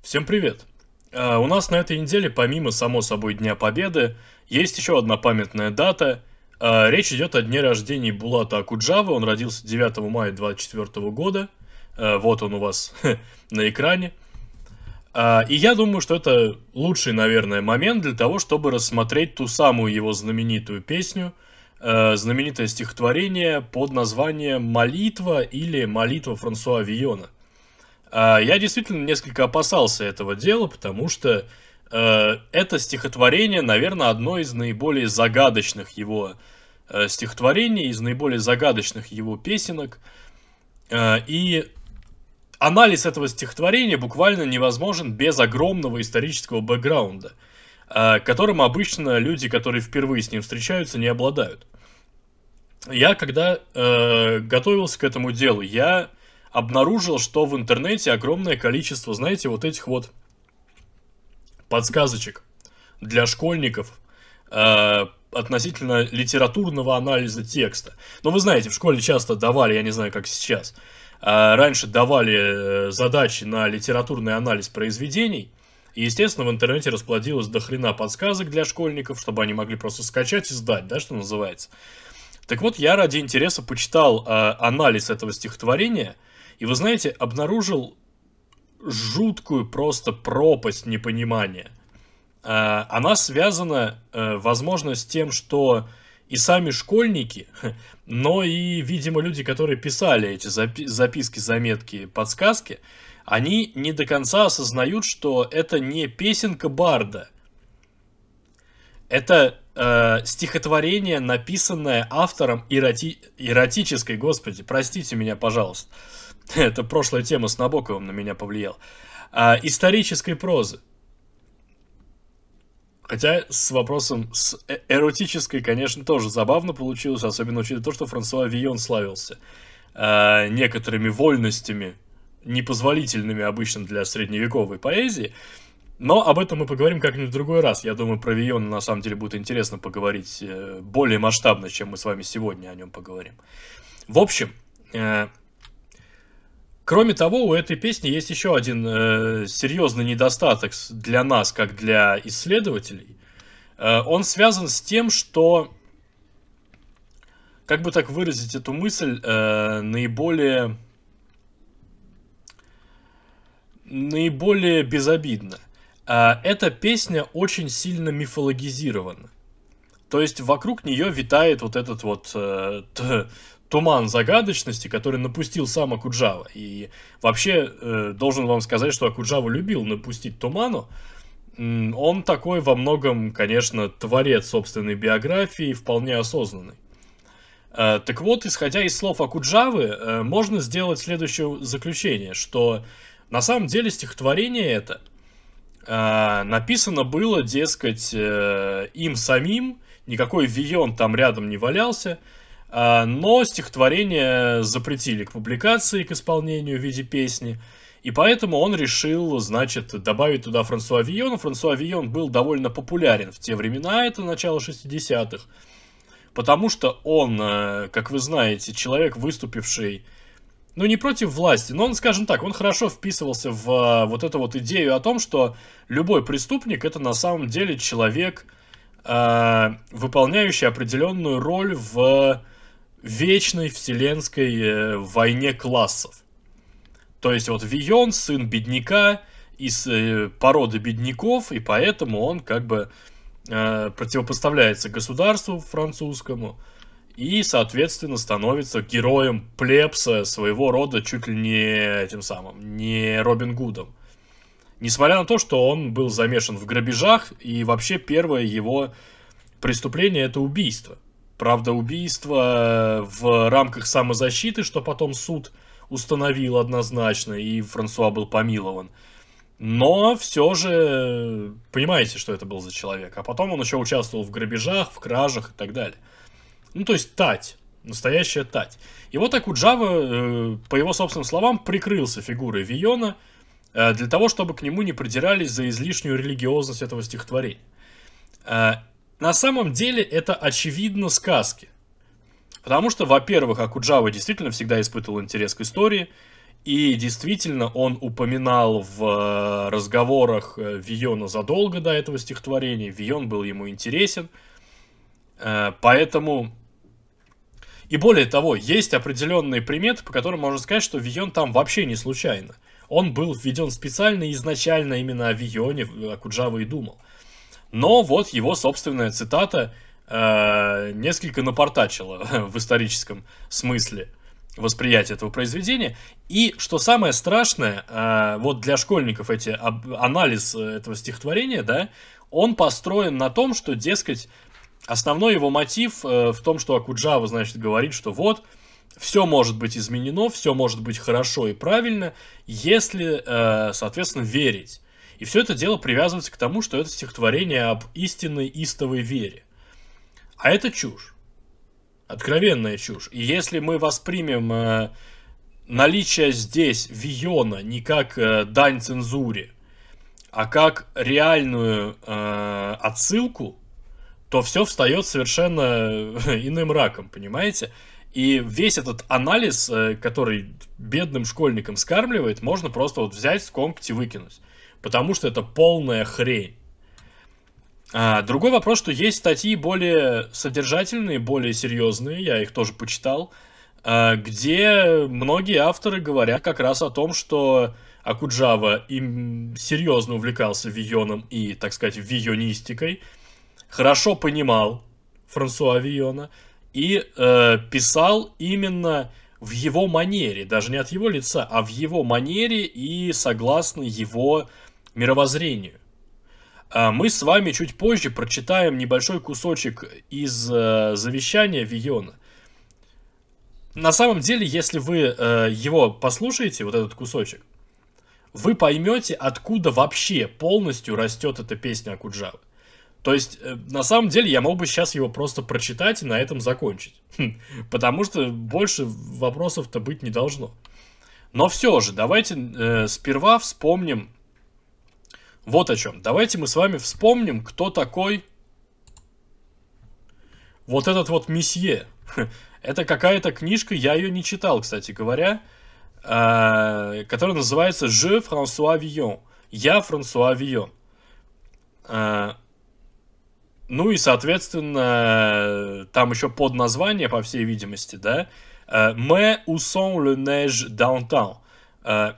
Всем привет! А, у нас на этой неделе, помимо, само собой, Дня Победы, есть еще одна памятная дата. А, речь идет о дне рождения Булата Акуджавы. Он родился 9 мая 24 года. А, вот он у вас на экране. И я думаю, что это лучший, наверное, момент для того, чтобы рассмотреть ту самую его знаменитую песню, знаменитое стихотворение под названием «Молитва» или «Молитва Франсуа Виона». А, я действительно несколько опасался этого дела, потому что э, это стихотворение, наверное, одно из наиболее загадочных его э, стихотворений, из наиболее загадочных его песенок. Э, и анализ этого стихотворения буквально невозможен без огромного исторического бэкграунда, которым обычно люди, которые впервые с ним встречаются, не обладают. Я, когда э, готовился к этому делу, я обнаружил, что в интернете огромное количество, знаете, вот этих вот подсказочек для школьников э, относительно литературного анализа текста. Но вы знаете, в школе часто давали, я не знаю, как сейчас, э, раньше давали э, задачи на литературный анализ произведений, и, естественно, в интернете расплодилось до хрена подсказок для школьников, чтобы они могли просто скачать и сдать, да, что называется. Так вот, я ради интереса почитал э, анализ этого стихотворения – и вы знаете, обнаружил жуткую просто пропасть непонимания. Э, она связана, э, возможно, с тем, что и сами школьники, но и, видимо, люди, которые писали эти запи записки, заметки, подсказки, они не до конца осознают, что это не песенка Барда. Это э, стихотворение, написанное автором эроти... эротической, господи, простите меня, пожалуйста, это прошлая тема с Набоковым на меня повлиял. а, исторической прозы. Хотя с вопросом с э, эротической, конечно, тоже забавно получилось, особенно учитывая то, что Франсуа Вион славился э, некоторыми вольностями, непозволительными обычно для средневековой поэзии. Но об этом мы поговорим как-нибудь в другой раз. Я думаю, про Вион на самом деле будет интересно поговорить э, более масштабно, чем мы с вами сегодня о нем поговорим. В общем, э, Кроме того, у этой песни есть еще один э, серьезный недостаток для нас, как для исследователей. Э, он связан с тем, что, как бы так выразить эту мысль, э, наиболее наиболее безобидно. Э, эта песня очень сильно мифологизирована. То есть вокруг нее витает вот этот вот э, туман загадочности, который напустил сам Акуджава. И вообще, э, должен вам сказать, что Акуджава любил напустить туману. Он такой во многом, конечно, творец собственной биографии, вполне осознанный. Э, так вот, исходя из слов Акуджавы, э, можно сделать следующее заключение, что на самом деле стихотворение это э, написано было, дескать, э, им самим, никакой Вион там рядом не валялся, а, но стихотворение запретили к публикации, к исполнению в виде песни. И поэтому он решил, значит, добавить туда Франсуа Вион Франсуа Вион был довольно популярен в те времена, это начало 60-х. Потому что он, э, как вы знаете, человек, выступивший, ну, не против власти, но он, скажем так, он хорошо вписывался в э, вот эту вот идею о том, что любой преступник это на самом деле человек, э, выполняющий определенную роль в вечной вселенской э, войне классов. То есть вот Вион сын бедняка из э, породы бедняков, и поэтому он как бы э, противопоставляется государству французскому и, соответственно, становится героем плебса своего рода чуть ли не этим самым, не Робин Гудом. Несмотря на то, что он был замешан в грабежах, и вообще первое его преступление – это убийство – Правда, убийство э, в рамках самозащиты, что потом суд установил однозначно, и Франсуа был помилован. Но все же э, понимаете, что это был за человек. А потом он еще участвовал в грабежах, в кражах и так далее. Ну, то есть тать. Настоящая тать. И вот так у Джава, э, по его собственным словам, прикрылся фигурой Виона для того, чтобы к нему не придирались за излишнюю религиозность этого стихотворения. На самом деле это очевидно сказки. Потому что, во-первых, Акуджава действительно всегда испытывал интерес к истории, и действительно он упоминал в э, разговорах э, Виона задолго до этого стихотворения, Вион был ему интересен, э, поэтому... И более того, есть определенные приметы, по которым можно сказать, что Вион там вообще не случайно. Он был введен специально изначально именно о Вионе Акуджава и думал. Но вот его собственная цитата э, несколько напортачила в историческом смысле восприятие этого произведения. И что самое страшное, э, вот для школьников эти об, анализ э, этого стихотворения, да, он построен на том, что, дескать, основной его мотив э, в том, что Акуджава, значит, говорит, что вот все может быть изменено, все может быть хорошо и правильно, если, э, соответственно, верить. И все это дело привязывается к тому, что это стихотворение об истинной истовой вере. А это чушь. Откровенная чушь. И если мы воспримем э, наличие здесь Виона не как э, дань цензуре, а как реальную э, отсылку, то все встает совершенно э, иным раком, понимаете? И весь этот анализ, э, который бедным школьникам скармливает, можно просто вот взять, скомкать и выкинуть потому что это полная хрень. А, другой вопрос, что есть статьи более содержательные, более серьезные, я их тоже почитал, а, где многие авторы говорят как раз о том, что Акуджава им серьезно увлекался Вионом и, так сказать, вионистикой, хорошо понимал Франсуа Виона и э, писал именно в его манере, даже не от его лица, а в его манере и согласно его мировоззрению. А мы с вами чуть позже прочитаем небольшой кусочек из э, завещания Виона. На самом деле, если вы э, его послушаете, вот этот кусочек, вы поймете, откуда вообще полностью растет эта песня Акуджавы. То есть, э, на самом деле, я мог бы сейчас его просто прочитать и на этом закончить. Хм, потому что больше вопросов-то быть не должно. Но все же, давайте э, сперва вспомним вот о чем. Давайте мы с вами вспомним, кто такой вот этот вот месье. Это какая-то книжка, я ее не читал, кстати говоря, а, которая называется «Je François Villon». «Я Франсуа Вион». Ну и, соответственно, там еще подназвание, по всей видимости, да, «Э, «Me où sont le neige d'antan». Э,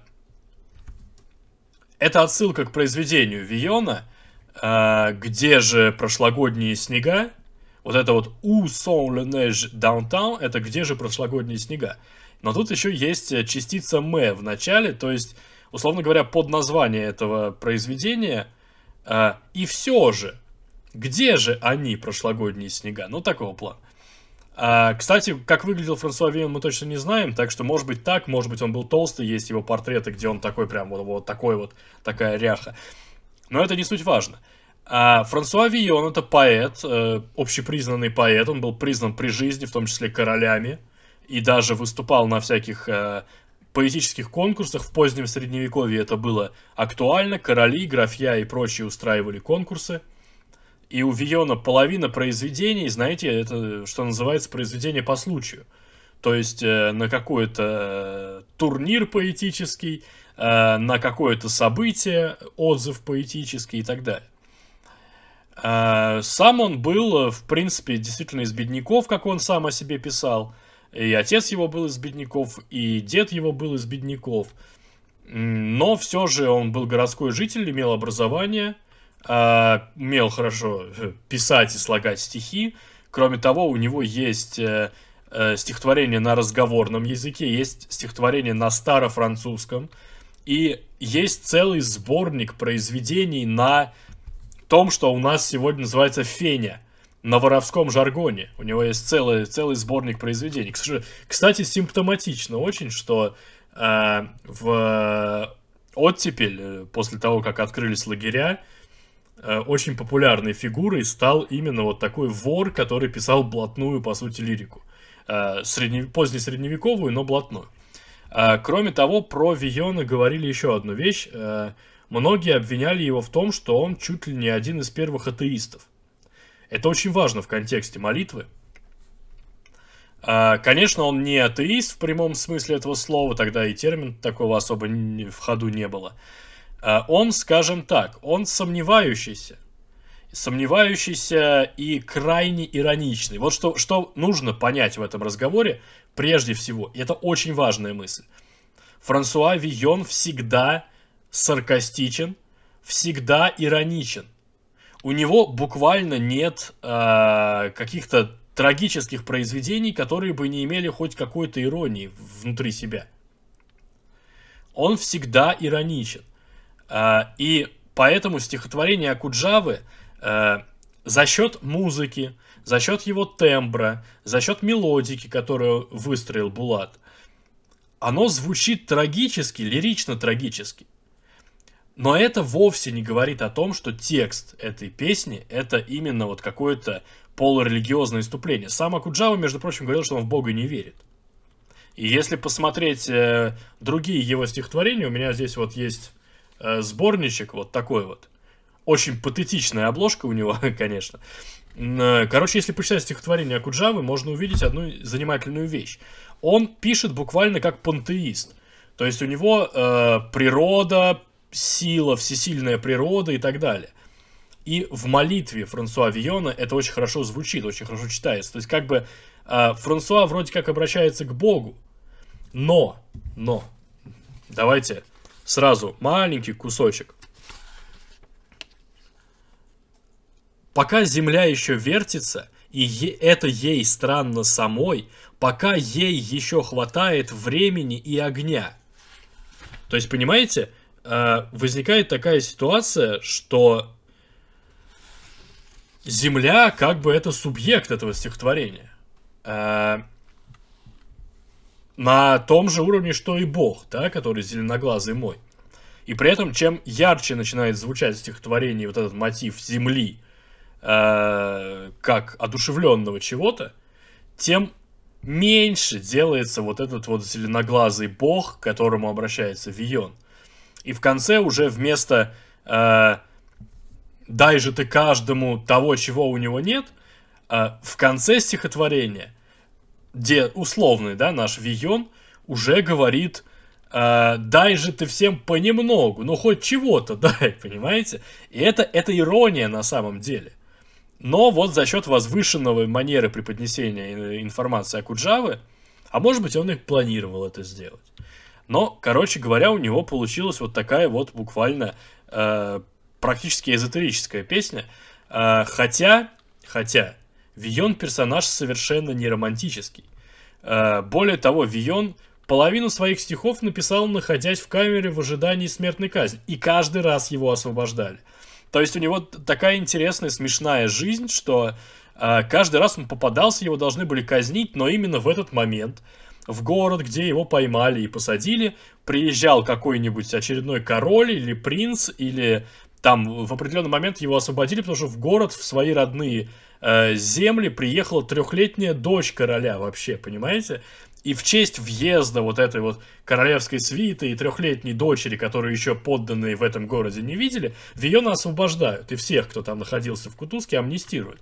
это отсылка к произведению Виона, э, где же прошлогодние снега, вот это вот «Où sont le neige downtown» — это «Где же прошлогодние снега?». Но тут еще есть частица «мэ» в начале, то есть, условно говоря, под название этого произведения э, «И все же», где же они, прошлогодние снега? Ну, такого плана. А, кстати, как выглядел Франсуа Вейн, мы точно не знаем, так что, может быть, так, может быть, он был толстый, есть его портреты, где он такой прям вот, вот такой вот, такая ряха. Но это не суть важно. А Франсуа Вион это поэт, э, общепризнанный поэт, он был признан при жизни, в том числе королями, и даже выступал на всяких э, поэтических конкурсах в позднем средневековье это было актуально, короли, графья и прочие устраивали конкурсы – и у Виона половина произведений, знаете, это, что называется, произведение по случаю. То есть э, на какой-то э, турнир поэтический, э, на какое-то событие, отзыв поэтический и так далее. Э, сам он был, э, в принципе, действительно из бедняков, как он сам о себе писал. И отец его был из бедняков, и дед его был из бедняков. Но все же он был городской житель, имел образование – э, умел хорошо э, писать и слагать стихи. Кроме того, у него есть э, э, стихотворение на разговорном языке, есть стихотворение на старофранцузском, и есть целый сборник произведений на том, что у нас сегодня называется феня на воровском жаргоне. У него есть целый, целый сборник произведений. Кстати, симптоматично очень, что э, в э, оттепель, э, после того, как открылись лагеря, Э, очень популярной фигурой стал именно вот такой вор, который писал блатную, по сути, лирику. Э, Среднев... Позднесредневековую, но блатную. Э, кроме того, про Виона говорили еще одну вещь. Многие обвиняли его в том, что он чуть ли не один из первых атеистов. Это очень важно в контексте молитвы. Конечно, он не атеист в прямом смысле этого слова, тогда и термин такого особо в ходу не было. Э, он, скажем так, он сомневающийся. Сомневающийся и крайне ироничный. Вот что, что нужно понять в этом разговоре, прежде всего, и это очень важная мысль. Франсуа Вион всегда саркастичен, всегда ироничен. У него буквально нет э, каких-то трагических произведений, которые бы не имели хоть какой-то иронии внутри себя. Он всегда ироничен. А, и поэтому стихотворение Акуджавы э, за счет музыки, за счет его тембра, за счет мелодики, которую выстроил Булат, оно звучит трагически, лирично-трагически. Но это вовсе не говорит о том, что текст этой песни это именно вот какое-то полурелигиозное выступление. Сам Акуджава, между прочим, говорил, что он в Бога не верит. И если посмотреть э, другие его стихотворения, у меня здесь вот есть Э, сборничек вот такой вот. Очень патетичная обложка у него, конечно. Э, короче, если почитать стихотворение Акуджавы, можно увидеть одну занимательную вещь. Он пишет буквально как пантеист. То есть у него э, природа, сила, всесильная природа и так далее. И в молитве Франсуа Виона это очень хорошо звучит, очень хорошо читается. То есть как бы э, Франсуа вроде как обращается к Богу, но, но, давайте сразу маленький кусочек. Пока Земля еще вертится, и это ей странно самой, пока ей еще хватает времени и огня. То есть, понимаете, э, возникает такая ситуация, что Земля как бы это субъект этого стихотворения. Э, на том же уровне, что и Бог, да, который зеленоглазый мой. И при этом, чем ярче начинает звучать в стихотворении вот этот мотив земли, э, как одушевленного чего-то, тем меньше делается вот этот вот зеленоглазый бог, к которому обращается Вион. И в конце уже вместо э, «дай же ты каждому того, чего у него нет», э, в конце стихотворения – где условный, да, наш Вион уже говорит, э, дай же ты всем понемногу, ну хоть чего-то дай, понимаете? И это, это ирония на самом деле. Но вот за счет возвышенного манеры преподнесения э, информации о Куджаве, а может быть он и планировал это сделать. Но, короче говоря, у него получилась вот такая вот буквально э, практически эзотерическая песня. Э, хотя, хотя, Вион персонаж совершенно не романтический. Э, более того, Вион половину своих стихов написал, находясь в камере в ожидании смертной казни, и каждый раз его освобождали. То есть у него такая интересная, смешная жизнь, что э, каждый раз он попадался, его должны были казнить, но именно в этот момент в город, где его поймали и посадили, приезжал какой-нибудь очередной король или принц, или там в определенный момент его освободили, потому что в город, в свои родные Э, земли приехала трехлетняя дочь короля вообще, понимаете? И в честь въезда вот этой вот королевской свиты и трехлетней дочери, которую еще подданные в этом городе не видели, Виона освобождают. И всех, кто там находился в Кутузке, амнистируют.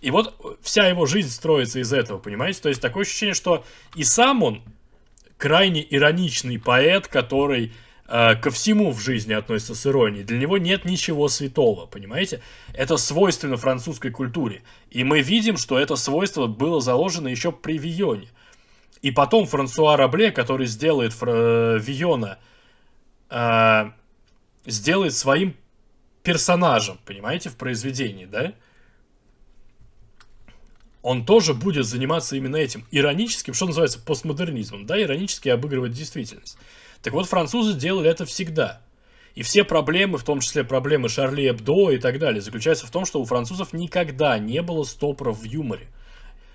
И вот вся его жизнь строится из этого, понимаете? То есть такое ощущение, что и сам он крайне ироничный поэт, который Э, ко всему в жизни относится с иронией. Для него нет ничего святого, понимаете? Это свойственно французской культуре. И мы видим, что это свойство было заложено еще при Вионе. И потом Франсуа Рабле, который сделает Фра- э, Виона, э, сделает своим персонажем, понимаете, в произведении, да? он тоже будет заниматься именно этим ироническим, что называется, постмодернизмом, да, иронически обыгрывать действительность. Так вот, французы делали это всегда. И все проблемы, в том числе проблемы Шарли Эбдо и так далее, заключаются в том, что у французов никогда не было стопоров в юморе.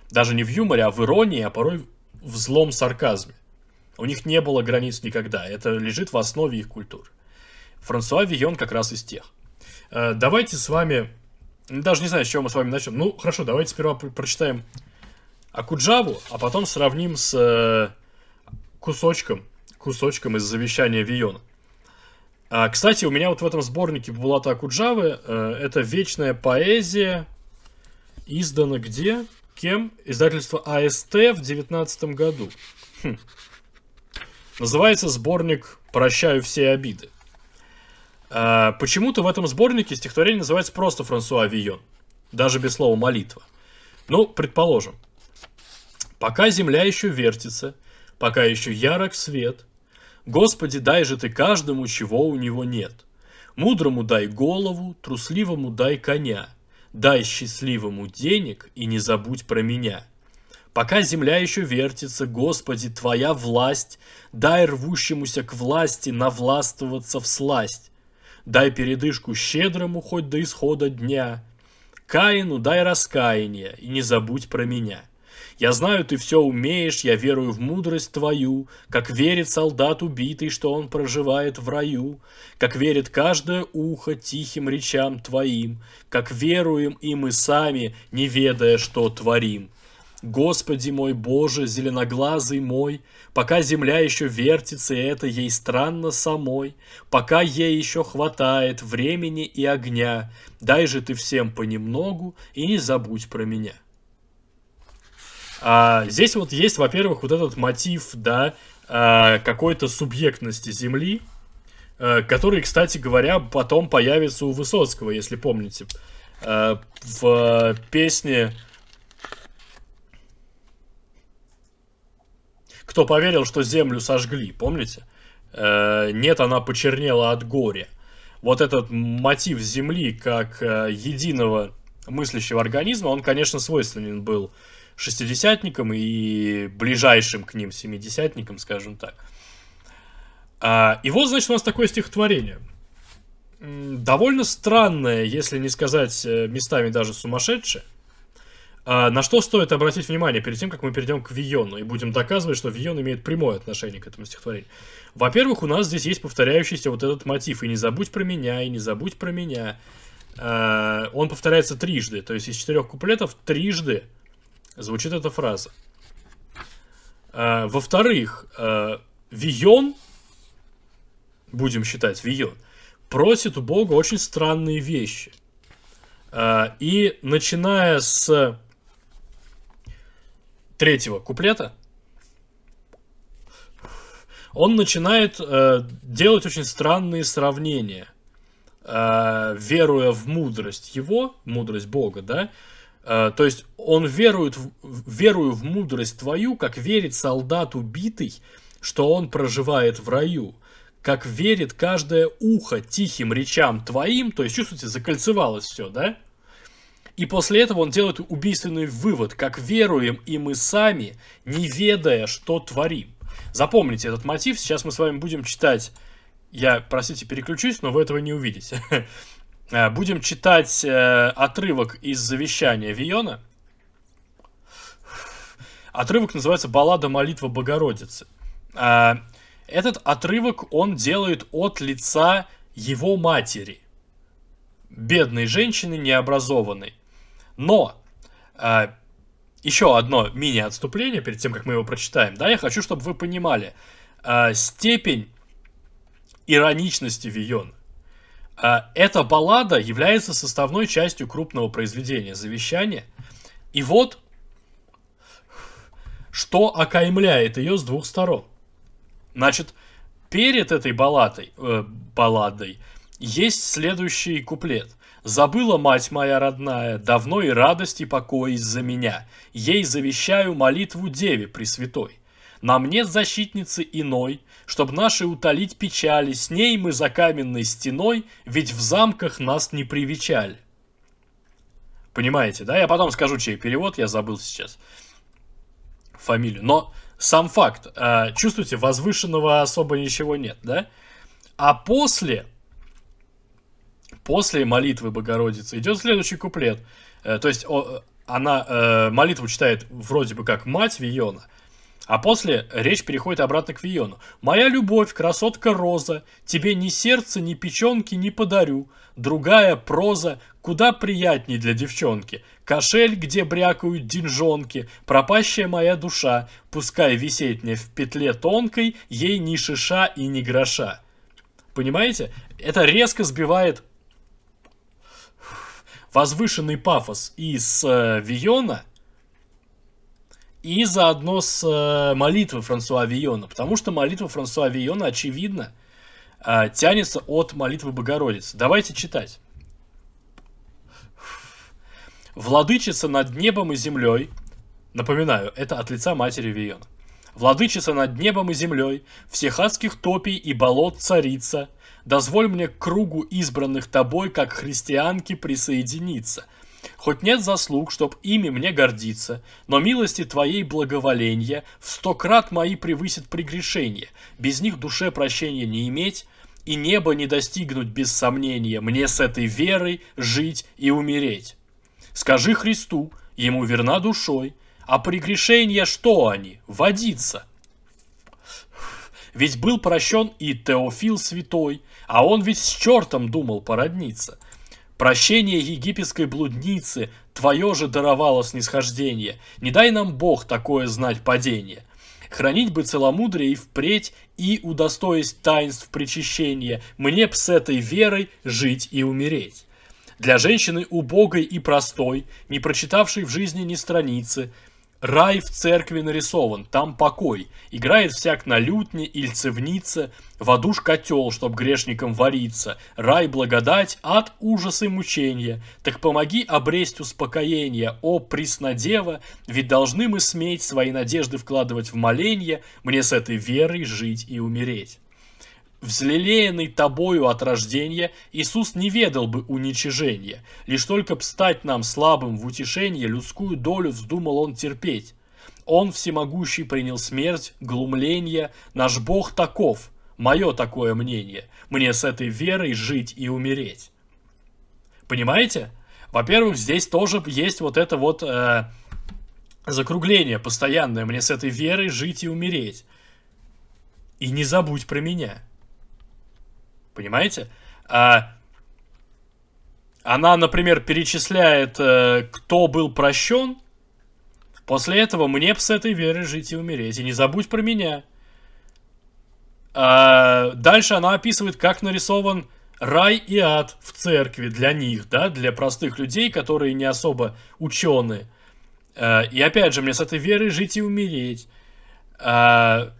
Даже не в юморе, а в иронии, а порой в злом сарказме. У них не было границ никогда. Это лежит в основе их культуры. Франсуа Вион как раз из тех. Э, давайте с вами... Даже не знаю, с чего мы с вами начнем. Ну, хорошо, давайте сперва прочитаем Акуджаву, а потом сравним с э, кусочком кусочком из завещания Виона. А, кстати, у меня вот в этом сборнике Булата Акуджавы э, это вечная поэзия, издана где? Кем? Издательство АСТ в 19 году. Хм. Называется сборник «Прощаю все обиды». А, Почему-то в этом сборнике стихотворение называется просто Франсуа Вион, даже без слова «молитва». Ну, предположим, «Пока земля еще вертится, пока еще ярок свет, Господи, дай же ты каждому, чего у него нет. Мудрому дай голову, трусливому дай коня. Дай счастливому денег и не забудь про меня. Пока земля еще вертится, Господи, Твоя власть, дай рвущемуся к власти навластвоваться в сласть. Дай передышку щедрому хоть до исхода дня. Каину дай раскаяние и не забудь про меня. Я знаю, ты все умеешь, я верую в мудрость твою, как верит солдат убитый, что он проживает в раю, как верит каждое ухо тихим речам твоим, как веруем и мы сами, не ведая, что творим. Господи мой Боже, зеленоглазый мой, пока земля еще вертится, и это ей странно самой, пока ей еще хватает времени и огня, дай же ты всем понемногу и не забудь про меня. А, здесь вот есть, во-первых, вот этот мотив, да, а, какой-то субъектности Земли, а, который, кстати говоря, потом появится у Высоцкого, если помните. А, в песне... Кто поверил, что землю сожгли, помните? А, нет, она почернела от горя. Вот этот мотив Земли как а, единого мыслящего организма, он, конечно, свойственен был шестидесятникам и ближайшим к ним семидесятникам, скажем так. А, и вот, значит, у нас такое стихотворение. Довольно странное, если не сказать э, местами даже сумасшедшее. А, на что стоит обратить внимание перед тем, как мы перейдем к Виону и будем доказывать, что Вион имеет прямое отношение к этому стихотворению. Во-первых, у нас здесь есть повторяющийся вот этот мотив «И не забудь про меня, и не забудь про меня». А, он повторяется трижды, то есть из четырех куплетов трижды – звучит эта фраза. А, во-вторых, а, Вион, будем считать Вион, просит у Бога очень странные вещи. А, и начиная с третьего куплета, он начинает делать очень странные сравнения веруя в мудрость его, мудрость Бога, да, Э, то есть он верует, верую в мудрость твою, как верит солдат убитый, что он проживает в раю, как верит каждое ухо тихим речам твоим, то есть, чувствуете, закольцевалось все, да? И после этого он делает убийственный вывод, как веруем и мы сами, не ведая, что творим. Запомните этот мотив, сейчас мы с вами будем читать я, простите, переключусь, но вы этого не увидите. Э, будем читать э, отрывок из завещания Виона. Отрывок называется «Баллада молитва Богородицы». Э, этот отрывок он делает от лица его матери, бедной женщины, необразованной. Но еще одно мини-отступление перед тем, как мы его прочитаем. Да, я хочу, чтобы вы понимали степень ироничности Виона. А, эта баллада является составной частью крупного произведения завещания. И вот что окаймляет ее с двух сторон. Значит, перед этой балладой, э, балладой есть следующий куплет. «Забыла мать моя родная, давно и радость и покой из-за меня. Ей завещаю молитву Деве Пресвятой. Нам нет защитницы иной, чтоб наши утолить печали, с ней мы за каменной стеной, ведь в замках нас не привечали. Понимаете, да? Я потом скажу, чей перевод, я забыл сейчас фамилию. Но сам факт, э, чувствуете, возвышенного особо ничего нет, да? А после, после молитвы Богородицы идет следующий куплет. Э, то есть о, она э, молитву читает вроде бы как мать Виона – а после речь переходит обратно к Виону. «Моя любовь, красотка Роза, тебе ни сердца, ни печенки не подарю. Другая проза куда приятней для девчонки. Кошель, где брякают деньжонки, пропащая моя душа, пускай висеть мне в петле тонкой, ей ни шиша и ни гроша». Понимаете? Это резко сбивает возвышенный пафос из э, Виона – и заодно с э, молитвы Франсуа Виона, потому что молитва Франсуа Виона, очевидно, э, тянется от молитвы Богородицы. Давайте читать. «Владычица над небом и землей», напоминаю, это от лица матери Виона, «Владычица над небом и землей, всех адских топий и болот царица, дозволь мне к кругу избранных тобой, как христианки, присоединиться, Хоть нет заслуг, чтоб ими мне гордиться, но милости Твоей благоволенья в сто крат мои превысит прегрешение, без них душе прощения не иметь, и небо не достигнуть без сомнения, мне с этой верой жить и умереть. Скажи Христу, ему верна душой, а прегрешения что они? Водиться. Ведь был прощен и Теофил святой, а он ведь с чертом думал породниться. Прощение египетской блудницы Твое же даровало снисхождение, не дай нам Бог такое знать падение. Хранить бы целомудрие и впредь, и, удостоясь таинств причащения, мне б с этой верой жить и умереть. Для женщины убогой и простой, не прочитавшей в жизни ни страницы – Рай в церкви нарисован, там покой. Играет всяк на лютне, ильцевнице, в аду ж котел, чтоб грешникам вариться. Рай благодать, ад ужас и мучения. Так помоги обресть успокоение, о преснодева, ведь должны мы сметь свои надежды вкладывать в моленье, мне с этой верой жить и умереть. Взлелеянный тобою от рождения, Иисус не ведал бы уничижения, лишь только б стать нам слабым в утешение, людскую долю вздумал он терпеть. Он всемогущий принял смерть, глумление, наш Бог таков, мое такое мнение, мне с этой верой жить и умереть. Понимаете? Во-первых, здесь тоже есть вот это вот э, закругление постоянное, мне с этой верой жить и умереть. И не забудь про меня. Понимаете? А, она, например, перечисляет, э, кто был прощен. После этого мне б с этой веры жить и умереть. И не забудь про меня. А, дальше она описывает, как нарисован рай и ад в церкви для них, да, для простых людей, которые не особо ученые. Э, и опять же, мне с этой верой жить и умереть. А,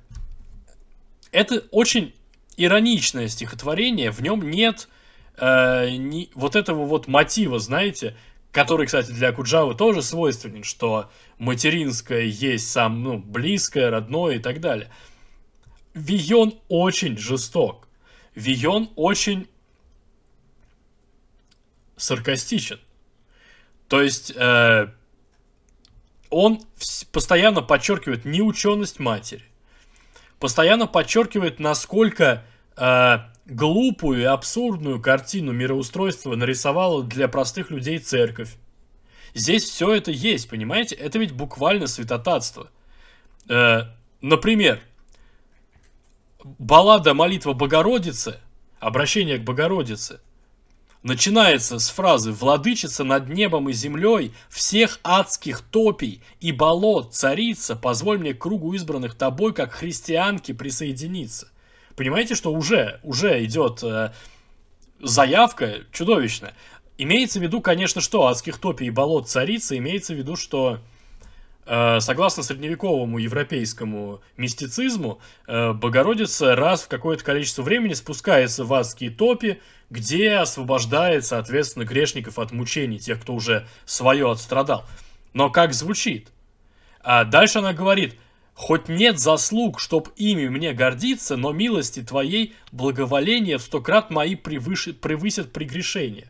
это очень ироничное стихотворение, в нем нет э, не, вот этого вот мотива, знаете, который, кстати, для Куджавы тоже свойственен, что материнское есть сам, ну, близкое, родное и так далее. Вион очень жесток. Вион очень саркастичен. То есть э, он постоянно подчеркивает неученость матери, постоянно подчеркивает, насколько э, глупую и абсурдную картину мироустройства нарисовала для простых людей церковь. Здесь все это есть, понимаете? Это ведь буквально святотатство. Э, например, баллада «Молитва Богородицы», обращение к Богородице – начинается с фразы «Владычица над небом и землей, всех адских топий и болот, царица, позволь мне кругу избранных тобой, как христианки, присоединиться». Понимаете, что уже, уже идет э, заявка чудовищная. Имеется в виду, конечно, что адских топий и болот царица, имеется в виду, что Э, согласно средневековому европейскому мистицизму, э, Богородица раз в какое-то количество времени спускается в адские топи, где освобождает, соответственно, грешников от мучений, тех, кто уже свое отстрадал. Но как звучит? А дальше она говорит, «Хоть нет заслуг, чтоб ими мне гордиться, но милости твоей благоволение в сто крат мои превыше, превысят прегрешение».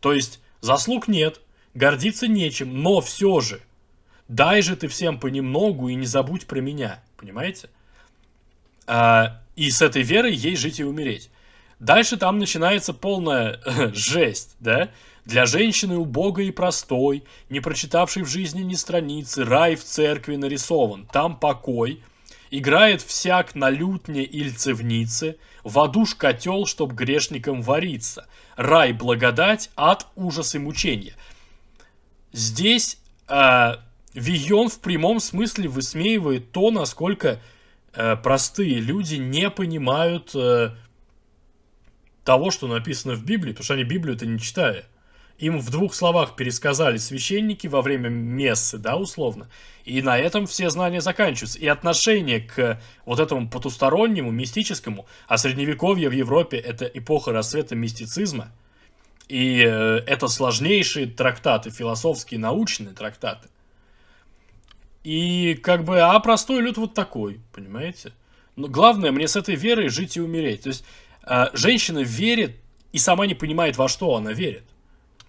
То есть, заслуг нет, гордиться нечем, но все же – дай же ты всем понемногу и не забудь про меня, понимаете? А, и с этой верой ей жить и умереть. Дальше там начинается полная жесть, да? Для женщины убогой и простой, не прочитавшей в жизни ни страницы, рай в церкви нарисован, там покой. Играет всяк на лютне или цевнице, в аду котел, чтоб грешникам вариться. Рай – благодать, ад – ужас и мучения. Здесь э, Вион в прямом смысле высмеивает то, насколько э, простые люди не понимают э, того, что написано в Библии, потому что они Библию-то не читали. Им в двух словах пересказали священники во время мессы, да, условно. И на этом все знания заканчиваются. И отношение к вот этому потустороннему, мистическому, а средневековье в Европе это эпоха расцвета мистицизма. И э, это сложнейшие трактаты, философские, научные трактаты. И как бы, а простой люд вот такой, понимаете? Но главное, мне с этой верой жить и умереть. То есть, э, женщина верит и сама не понимает, во что она верит.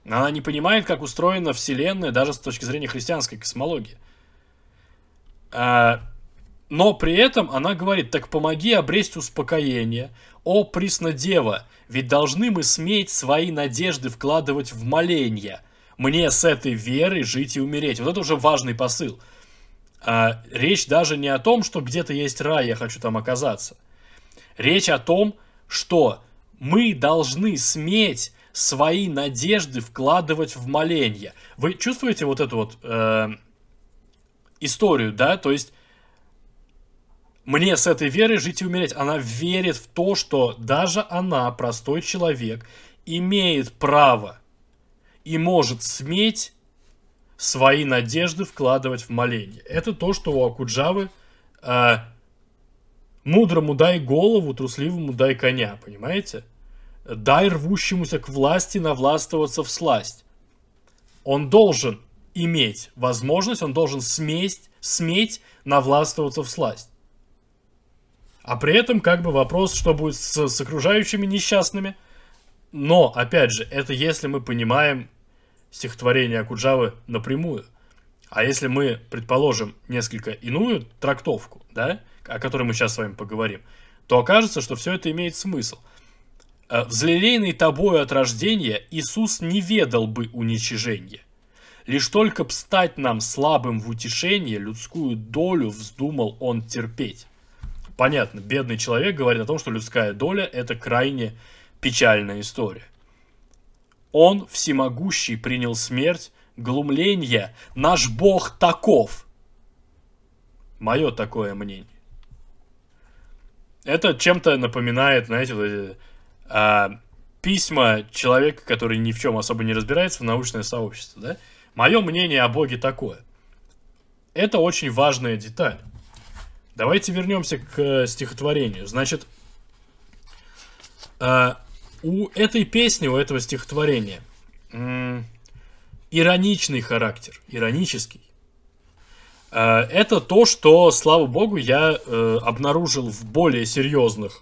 Она не понимает, как устроена Вселенная, даже с точки зрения христианской космологии. Э, но при этом она говорит, так помоги обрести успокоение, о преснодева, ведь должны мы сметь свои надежды вкладывать в моление. Мне с этой верой жить и умереть. Вот это уже важный посыл – а, речь даже не о том, что где-то есть рай, я хочу там оказаться. Речь о том, что мы должны сметь свои надежды вкладывать в моленье. Вы чувствуете вот эту вот э, историю, да? То есть мне с этой верой жить и умереть. Она верит в то, что даже она, простой человек, имеет право и может сметь свои надежды вкладывать в моление. Это то, что у Акуджавы э, мудрому дай голову, трусливому дай коня, понимаете? Дай рвущемуся к власти навластвоваться в сласть. Он должен иметь возможность, он должен сметь, сметь навластвоваться в сласть. А при этом как бы вопрос, что будет с, с окружающими несчастными. Но, опять же, это если мы понимаем стихотворение Акуджавы напрямую. А если мы предположим несколько иную трактовку, да, о которой мы сейчас с вами поговорим, то окажется, что все это имеет смысл. Э, «Взлелейный тобою от рождения Иисус не ведал бы уничижения. Лишь только б стать нам слабым в утешении, людскую долю вздумал он терпеть». Понятно, бедный человек говорит о том, что людская доля – это крайне печальная история. Он, всемогущий, принял смерть, глумление, наш Бог таков. Мое такое мнение. Это чем-то напоминает, знаете, вот эти, а, письма человека, который ни в чем особо не разбирается, в научное сообщество, да? Мое мнение о Боге такое. Это очень важная деталь. Давайте вернемся к э, стихотворению. Значит, а, у этой песни, у этого стихотворения ироничный характер, иронический. Э, это то, что, слава богу, я э, обнаружил в более серьезных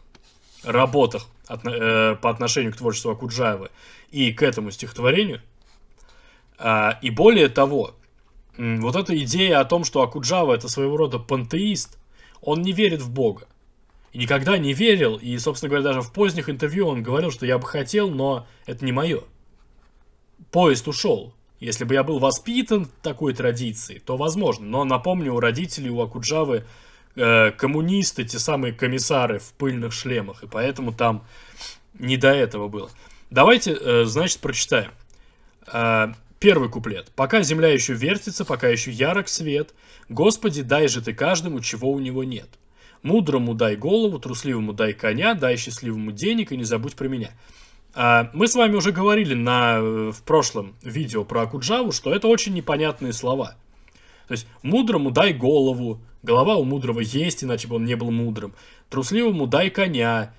работах э, по отношению к творчеству Акуджаева и к этому стихотворению. И более того, вот эта идея о том, что Акуджава это своего рода пантеист, он не верит в Бога и никогда не верил, и, собственно говоря, даже в поздних интервью он говорил, что я бы хотел, но это не мое. Поезд ушел. Если бы я был воспитан такой традицией, то возможно. Но напомню, у родителей, у Акуджавы э, коммунисты, те самые комиссары в пыльных шлемах, и поэтому там не до этого было. Давайте, э, значит, прочитаем. Э, первый куплет. «Пока земля еще вертится, пока еще ярок свет, Господи, дай же ты каждому, чего у него нет». Мудрому дай голову, трусливому дай коня, дай счастливому денег и не забудь про меня. А, мы с вами уже говорили на, э, в прошлом видео про Акуджаву, что это очень непонятные слова. То есть мудрому дай голову, голова у мудрого есть, иначе бы он не был мудрым. Трусливому дай коня,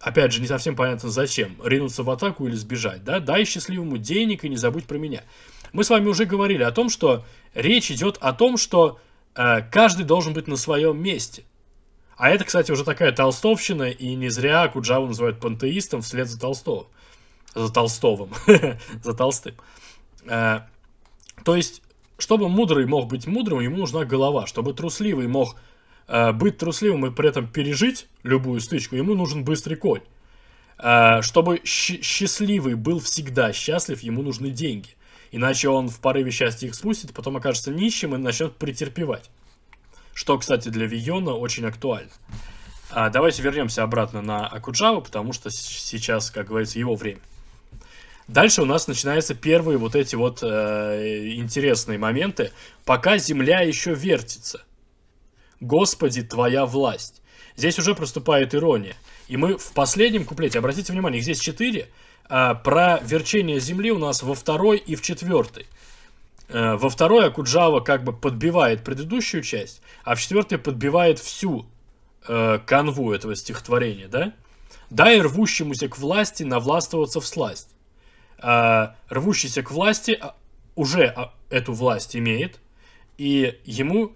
опять же, не совсем понятно зачем, ринуться в атаку или сбежать, да? Дай счастливому денег и не забудь про меня. Мы с вами уже говорили о том, что речь идет о том, что э, каждый должен быть на своем месте – а это, кстати, уже такая толстовщина, и не зря Куджаву называют пантеистом вслед за Толстовым, За Толстовым. за Толстым. А, то есть, чтобы мудрый мог быть мудрым, ему нужна голова. Чтобы трусливый мог а, быть трусливым и при этом пережить любую стычку, ему нужен быстрый конь. А, чтобы счастливый был всегда счастлив, ему нужны деньги. Иначе он в порыве счастья их спустит, потом окажется нищим и начнет претерпевать что, кстати, для Виона очень актуально. А давайте вернемся обратно на Акуджаву, потому что сейчас, как говорится, его время. Дальше у нас начинаются первые вот эти вот э, интересные моменты, пока Земля еще вертится. Господи, твоя власть. Здесь уже проступает ирония. И мы в последнем куплете, обратите внимание, их здесь четыре, э, про верчение Земли у нас во второй и в четвертой. Э, во второй Акуджава как бы подбивает предыдущую часть, а в четвертой подбивает всю э, канву этого стихотворения, да? «Дай рвущемуся к власти навластвоваться в сласть». Э, рвущийся к власти а, уже а, эту власть имеет, и ему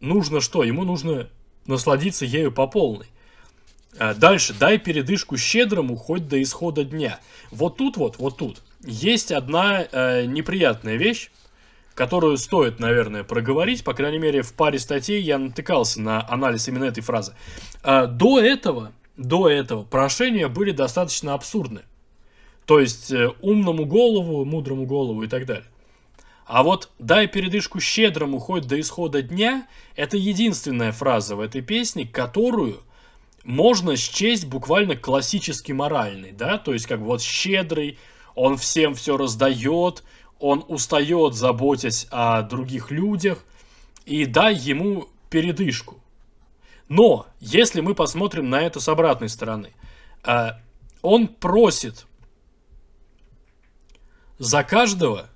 нужно что? Ему нужно насладиться ею по полной. Э, дальше, дай передышку щедрому хоть до исхода дня. Вот тут вот, вот тут, есть одна э, неприятная вещь, которую стоит, наверное, проговорить. По крайней мере, в паре статей я натыкался на анализ именно этой фразы. А, до этого, до этого прошения были достаточно абсурдны. То есть э, умному голову, мудрому голову и так далее. А вот «дай передышку щедрому хоть до исхода дня» — это единственная фраза в этой песне, которую можно счесть буквально классически моральной, да, то есть как бы вот щедрый, он всем все раздает, он устает заботясь о других людях, и дай ему передышку. Но, если мы посмотрим на это с обратной стороны, э, он просит за каждого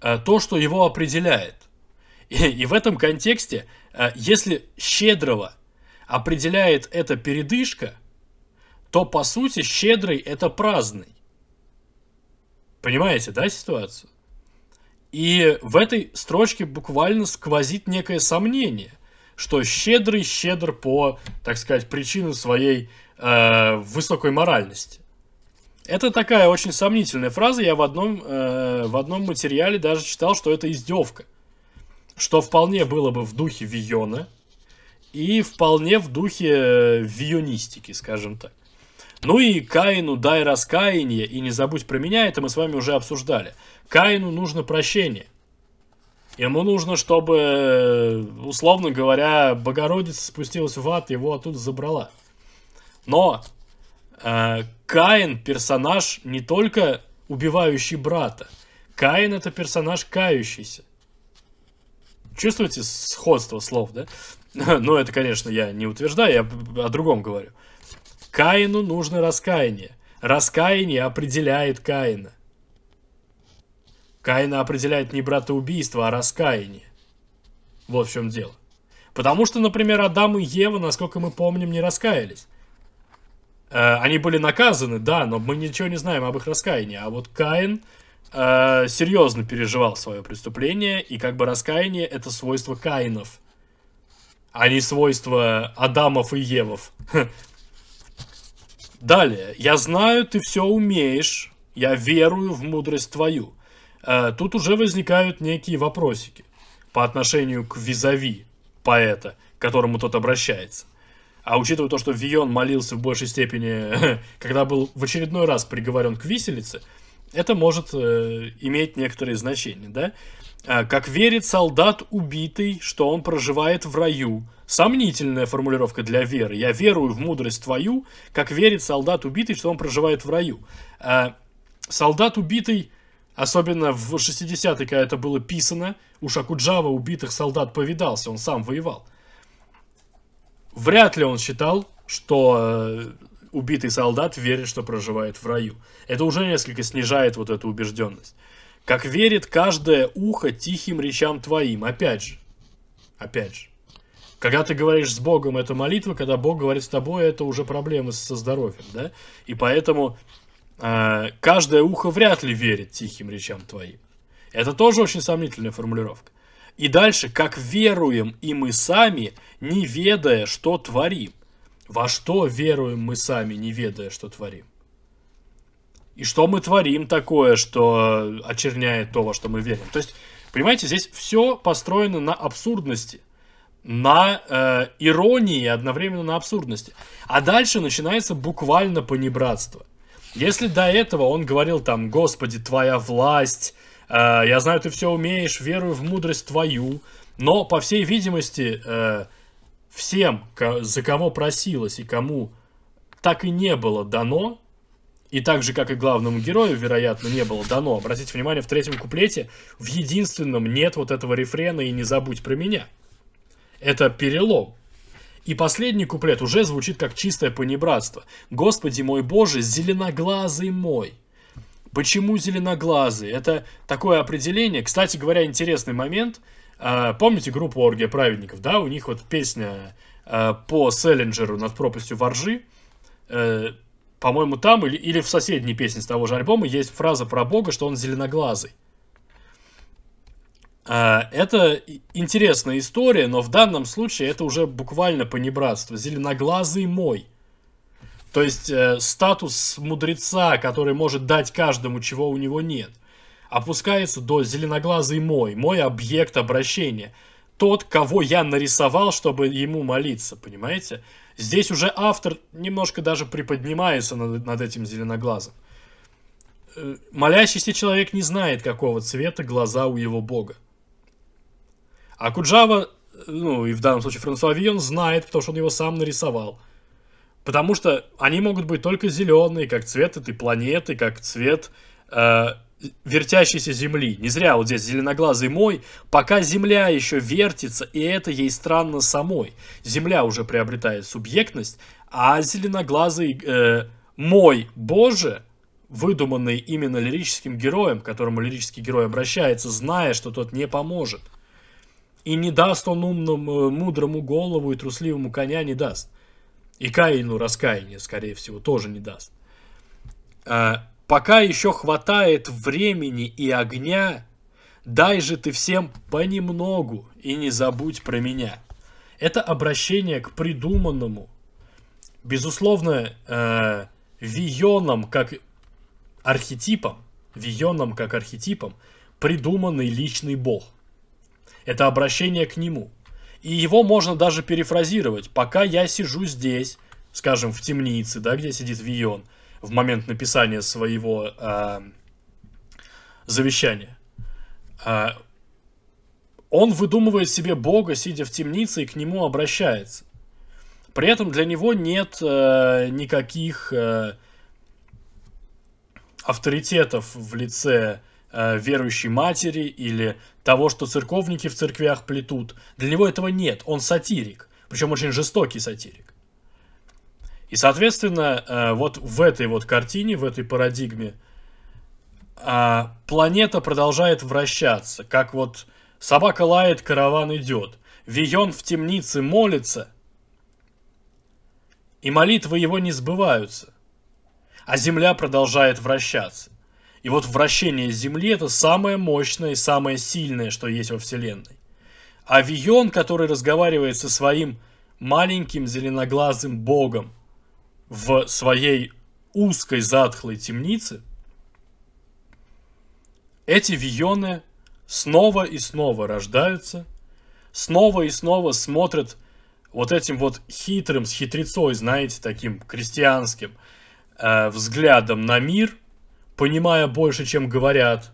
э, то, что его определяет. И, в этом контексте, э, если щедрого определяет эта передышка, то по сути щедрый это праздный. Понимаете, да, ситуацию? И в этой строчке буквально сквозит некое сомнение, что щедрый щедр по, так сказать, причинам своей э, высокой моральности. Это такая очень сомнительная фраза. Я в одном, э, в одном материале даже читал, что это издевка. Что вполне было бы в духе Виона и вполне в духе э, вионистики, скажем так. Ну и Каину дай раскаяние и не забудь про меня, это мы с вами уже обсуждали. Каину нужно прощение. Ему нужно, чтобы, условно говоря, Богородица спустилась в ад, его оттуда забрала. Но э, Каин персонаж не только убивающий брата. Каин это персонаж кающийся. Чувствуете сходство слов, да? Но ну, это, конечно, я не утверждаю, я о другом говорю. Каину нужно раскаяние. Раскаяние определяет Каина. Каина определяет не братоубийство, а раскаяние. Вот в чем дело. Потому что, например, Адам и Ева, насколько мы помним, не раскаялись. Э, они были наказаны, да, но мы ничего не знаем об их раскаянии. А вот Каин э, серьезно переживал свое преступление, и как бы раскаяние это свойство Каинов, а не свойство Адамов и Евов, Далее. «Я знаю, ты все умеешь, я верую в мудрость твою». Э, тут уже возникают некие вопросики по отношению к визави поэта, к которому тот обращается. А учитывая то, что Вион молился в большей степени, когда был в очередной раз приговорен к виселице, это может э, иметь некоторые значения, да? Э, как верит солдат убитый, что он проживает в раю. Сомнительная формулировка для веры. Я верую в мудрость твою, как верит солдат убитый, что он проживает в раю. Э, солдат убитый, особенно в 60-е, когда это было писано, у Шакуджава убитых солдат повидался, он сам воевал. Вряд ли он считал, что э, убитый солдат верит, что проживает в раю. Это уже несколько снижает вот эту убежденность. Как верит каждое ухо тихим речам твоим. Опять же. Опять же. Когда ты говоришь с Богом, это молитва, когда Бог говорит с тобой, это уже проблемы со здоровьем, да? И поэтому э, каждое ухо вряд ли верит тихим речам твоим. Это тоже очень сомнительная формулировка. И дальше, как веруем и мы сами, не ведая, что творим. Во что веруем мы сами, не ведая, что творим? и что мы творим такое, что очерняет то, во что мы верим. То есть, понимаете, здесь все построено на абсурдности, на э, иронии и одновременно на абсурдности. А дальше начинается буквально понебратство. Если до этого он говорил там, Господи, твоя власть, э, я знаю, ты все умеешь, верую в мудрость твою, но, по всей видимости, э, всем, за кого просилось и кому так и не было дано, и так же, как и главному герою, вероятно, не было дано. Обратите внимание, в третьем куплете в единственном нет вот этого рефрена «И не забудь про меня». Это перелом. И последний куплет уже звучит как чистое понебратство. «Господи мой Боже, зеленоглазый мой». Почему зеленоглазый? Это такое определение. Кстати говоря, интересный момент. А, помните группу Оргия Праведников, да? У них вот песня а, по Селлинджеру над пропастью воржи э, по-моему, там или, или в соседней песне с того же альбома есть фраза про Бога, что он зеленоглазый. Э, это интересная история, но в данном случае это уже буквально понебратство. Зеленоглазый мой. То есть э, статус мудреца, который может дать каждому, чего у него нет, опускается до зеленоглазый мой, мой объект обращения – тот, кого я нарисовал, чтобы ему молиться, понимаете? Здесь уже автор немножко даже приподнимается над, над этим зеленоглазым. Э, молящийся человек не знает, какого цвета глаза у его бога. А Куджава, э, ну и в данном случае Франсуа Вион, знает, потому что он его сам нарисовал. Потому что они могут быть только зеленые, как цвет этой планеты, как цвет э, вертящейся земли. Не зря вот здесь зеленоглазый мой, пока земля еще вертится, и это ей странно самой. Земля уже приобретает субъектность, а зеленоглазый э, мой Боже, выдуманный именно лирическим героем, к которому лирический герой обращается, зная, что тот не поможет. И не даст он умному, э, мудрому голову и трусливому коня не даст. И Каину раскаяние, скорее всего, тоже не даст. А, Пока еще хватает времени и огня, дай же ты всем понемногу и не забудь про меня. Это обращение к придуманному, безусловно, э, вионом как архетипом, вионом как архетипом, придуманный личный бог. Это обращение к нему. И его можно даже перефразировать. Пока я сижу здесь, скажем, в темнице, да, где сидит Вион – в момент написания своего э, завещания. Э, он выдумывает себе Бога, сидя в темнице, и к нему обращается. При этом для него нет э, никаких э, авторитетов в лице э, верующей матери или того, что церковники в церквях плетут. Для него этого нет. Он сатирик. Причем очень жестокий сатирик. И, соответственно, э, вот в этой вот картине, в этой парадигме а, планета продолжает вращаться, как вот собака лает, караван идет. Вион в темнице молится, и молитвы его не сбываются, а Земля продолжает вращаться. И вот вращение Земли – это самое мощное и самое сильное, что есть во Вселенной. А Вион, который разговаривает со своим маленьким зеленоглазым богом – в своей узкой затхлой темнице, эти вионы снова и снова рождаются, снова и снова смотрят вот этим вот хитрым, с хитрецой, знаете, таким крестьянским э, взглядом на мир, понимая больше, чем говорят.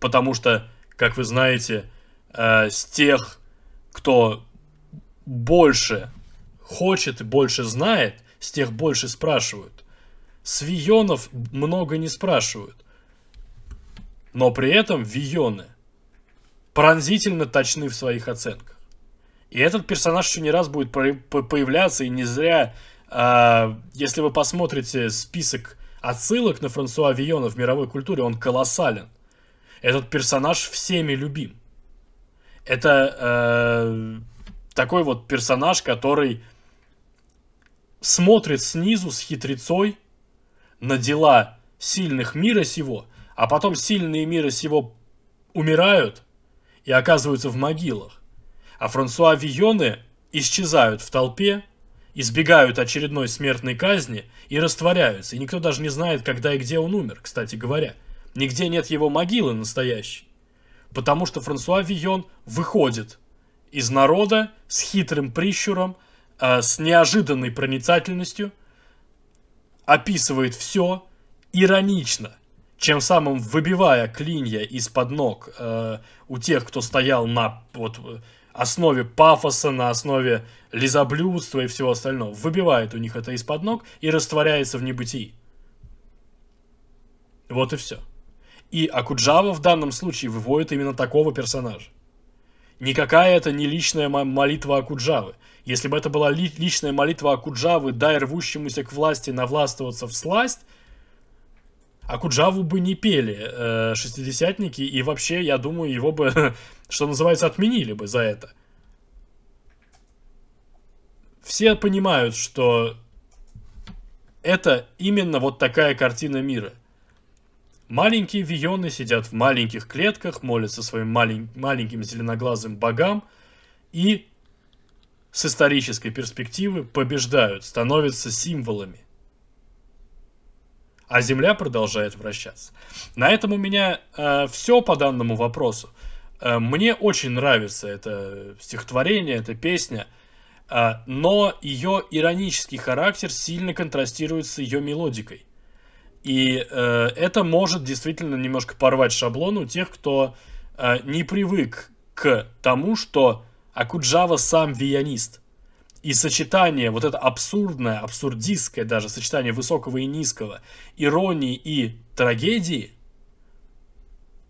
Потому что, как вы знаете, э, с тех, кто больше хочет и больше знает, с тех больше спрашивают. Свионов много не спрашивают. Но при этом вионы пронзительно точны в своих оценках. И этот персонаж еще не раз будет появляться, и не зря, э, если вы посмотрите список отсылок на Франсуа Виона в мировой культуре, он колоссален. Этот персонаж всеми любим. Это э, такой вот персонаж, который смотрит снизу с хитрецой на дела сильных мира сего, а потом сильные мира сего умирают и оказываются в могилах. А Франсуа Вионы исчезают в толпе, избегают очередной смертной казни и растворяются. И никто даже не знает, когда и где он умер, кстати говоря. Нигде нет его могилы настоящей. Потому что Франсуа Вион выходит из народа с хитрым прищуром – Э, с неожиданной проницательностью, описывает все иронично, чем самым выбивая клинья из-под ног э, у тех, кто стоял на вот, основе пафоса, на основе лизоблюдства и всего остального. Выбивает у них это из-под ног и растворяется в небытии. Вот и все. И Акуджава в данном случае выводит именно такого персонажа. Никакая это не личная молитва Акуджавы. Если бы это была ли, личная молитва Акуджавы, дай рвущемуся к власти навластвоваться в сласть, Акуджаву бы не пели э, шестидесятники, и вообще, я думаю, его бы, что называется, отменили бы за это. Все понимают, что это именно вот такая картина мира – Маленькие вионы сидят в маленьких клетках, молятся своим малень... маленьким зеленоглазым богам и с исторической перспективы побеждают, становятся символами. А Земля продолжает вращаться. На этом у меня э, все по данному вопросу. Э, мне очень нравится это стихотворение, эта песня, э, но ее иронический характер сильно контрастирует с ее мелодикой. И э, это может действительно немножко порвать шаблон у тех, кто э, не привык к тому, что Акуджава сам виянист. И сочетание, вот это абсурдное, абсурдистское даже, сочетание высокого и низкого, иронии и трагедии,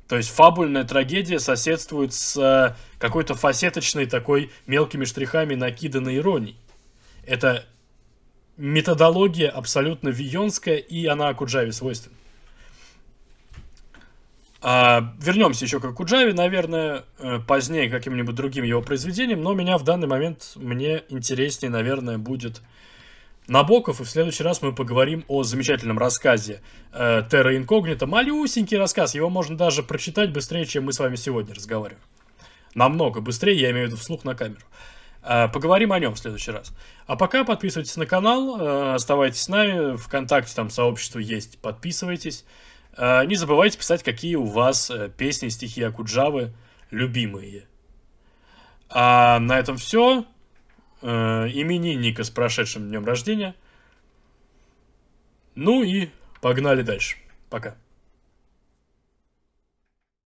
то есть фабульная трагедия соседствует с э, какой-то фасеточной такой мелкими штрихами накиданной иронией. Это методология абсолютно вионская, и она Куджаве свойственна. А, вернемся еще к Куджаве, наверное, э, позднее к каким-нибудь другим его произведениям, но меня в данный момент, мне интереснее, наверное, будет Набоков, и в следующий раз мы поговорим о замечательном рассказе э, Инкогнита. Малюсенький рассказ, его можно даже прочитать быстрее, чем мы с вами сегодня разговариваем. Намного быстрее, я имею в виду вслух на камеру. Э, поговорим о нем в следующий раз. А пока подписывайтесь на канал, э, оставайтесь с нами, ВКонтакте там сообщество есть, подписывайтесь. Э, не забывайте писать, какие у вас песни, стихи Акуджавы любимые. А на этом все. Именинника с прошедшим днем рождения. Ну и погнали дальше. Пока.